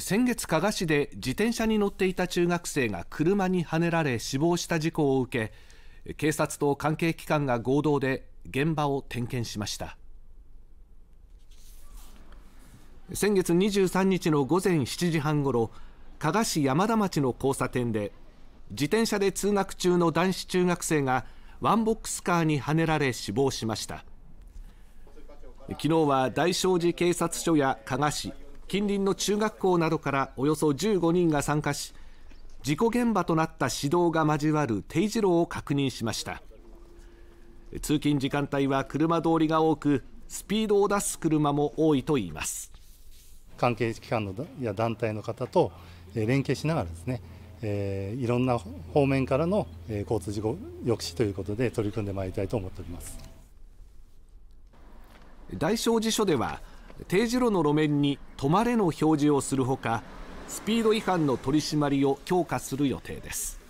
先月加賀市で自転車に乗っていた中学生が車にはねられ死亡した事故を受け警察と関係機関が合同で現場を点検しました先月23日の午前7時半ごろ加賀市山田町の交差点で自転車で通学中の男子中学生がワンボックスカーにはねられ死亡しました昨日は大正寺警察署や加賀市近隣の中学校などからおよそ15人が参加し事故現場となった指導が交わる定字路を確認しました通勤時間帯は車通りが多くスピードを出す車も多いといいます関係機関のや団体の方と連携しながらですね、えー、いろんな方面からの交通事故抑止ということで取り組んでまいりたいと思っております大正寺署では定時路の路面に「止まれ」の表示をするほかスピード違反の取り締まりを強化する予定です